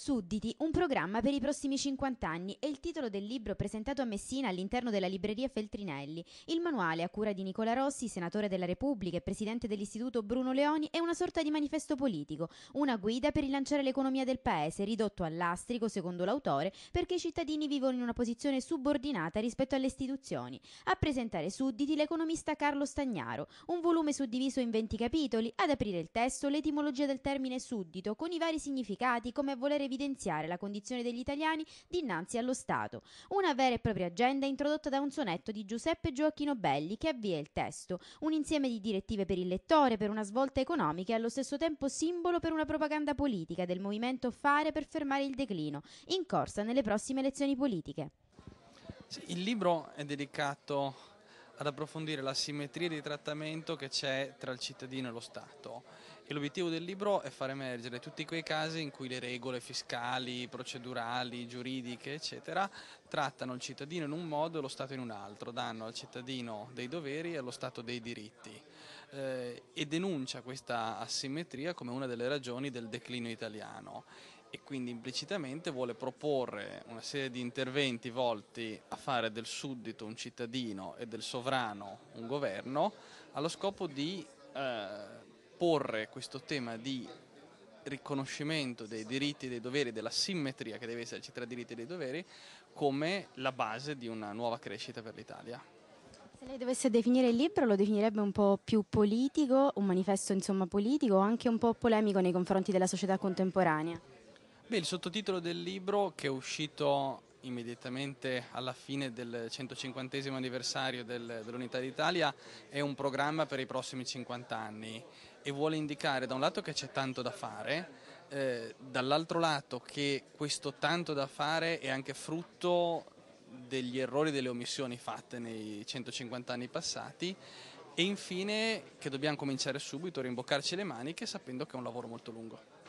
Sudditi, un programma per i prossimi 50 anni è il titolo del libro presentato a Messina all'interno della libreria Feltrinelli. Il manuale, a cura di Nicola Rossi, senatore della Repubblica e presidente dell'Istituto Bruno Leoni, è una sorta di manifesto politico, una guida per rilanciare l'economia del paese, ridotto all'astrico, secondo l'autore, perché i cittadini vivono in una posizione subordinata rispetto alle istituzioni. A presentare Sudditi l'economista Carlo Stagnaro, un volume suddiviso in 20 capitoli, ad aprire il testo l'etimologia del termine suddito, con i vari significati, come volere evidenziare la condizione degli italiani dinanzi allo Stato, una vera e propria agenda introdotta da un sonetto di Giuseppe Gioacchino Belli che avvia il testo, un insieme di direttive per il lettore, per una svolta economica e allo stesso tempo simbolo per una propaganda politica del movimento Fare per fermare il declino, in corsa nelle prossime elezioni politiche. Il libro è dedicato ad approfondire la simmetria di trattamento che c'è tra il cittadino e lo Stato e l'obiettivo del libro è far emergere tutti quei casi in cui le regole fiscali, procedurali, giuridiche eccetera trattano il cittadino in un modo e lo Stato in un altro, danno al cittadino dei doveri e allo Stato dei diritti eh, e denuncia questa asimmetria come una delle ragioni del declino italiano e quindi implicitamente vuole proporre una serie di interventi volti a fare del suddito un cittadino e del sovrano un governo allo scopo di eh, porre questo tema di riconoscimento dei diritti e dei doveri, della simmetria che deve esserci tra diritti e dei doveri, come la base di una nuova crescita per l'Italia. Se lei dovesse definire il libro lo definirebbe un po' più politico, un manifesto insomma politico, anche un po' polemico nei confronti della società contemporanea. Beh, il sottotitolo del libro che è uscito immediatamente alla fine del 150 anniversario del, dell'Unità d'Italia è un programma per i prossimi 50 anni e vuole indicare da un lato che c'è tanto da fare, eh, dall'altro lato che questo tanto da fare è anche frutto degli errori e delle omissioni fatte nei 150 anni passati e infine che dobbiamo cominciare subito a rimboccarci le maniche sapendo che è un lavoro molto lungo.